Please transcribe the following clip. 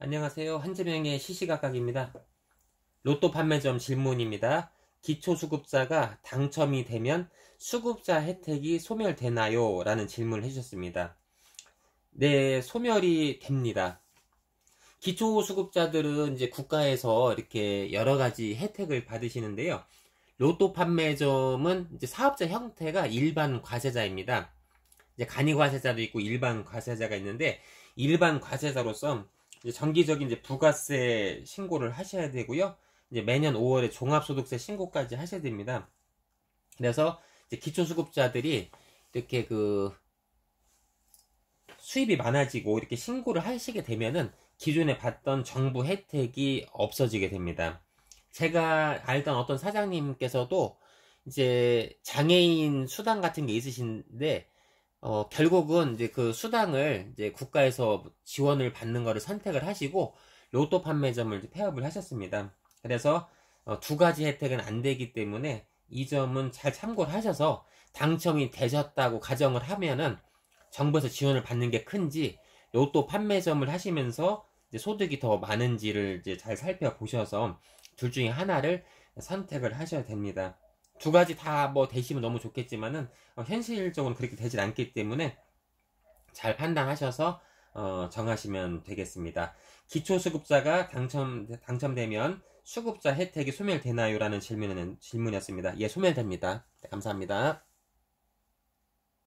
안녕하세요. 한재명의 시시각각입니다. 로또 판매점 질문입니다. 기초수급자가 당첨이 되면 수급자 혜택이 소멸되나요? 라는 질문을 해주셨습니다. 네, 소멸이 됩니다. 기초수급자들은 이제 국가에서 이렇게 여러 가지 혜택을 받으시는데요. 로또 판매점은 이제 사업자 형태가 일반 과세자입니다. 이제 간이 과세자도 있고 일반 과세자가 있는데 일반 과세자로서 이제 정기적인 이제 부가세 신고를 하셔야 되고요. 이제 매년 5월에 종합소득세 신고까지 하셔야 됩니다. 그래서 이제 기초수급자들이 이렇게 그 수입이 많아지고 이렇게 신고를 하시게 되면은 기존에 받던 정부 혜택이 없어지게 됩니다. 제가 알던 어떤 사장님께서도 이제 장애인 수당 같은 게 있으신데 어, 결국은 이제 그 수당을 이제 국가에서 지원을 받는 거를 선택을 하시고 로또 판매점을 폐업을 하셨습니다. 그래서 어, 두 가지 혜택은 안 되기 때문에 이 점은 잘 참고를 하셔서 당첨이 되셨다고 가정을 하면은 정부에서 지원을 받는 게 큰지 로또 판매점을 하시면서 소득이 더 많은지를 이제 잘 살펴보셔서 둘 중에 하나를 선택을 하셔야 됩니다. 두 가지 다 뭐 되시면 너무 좋겠지만은 어, 현실적으로 그렇게 되진 않기 때문에 잘 판단하셔서 어, 정하시면 되겠습니다. 기초수급자가 당첨, 당첨되면 수급자 혜택이 소멸되나요? 라는 질문은, 질문이었습니다. 예, 소멸됩니다. 네, 감사합니다.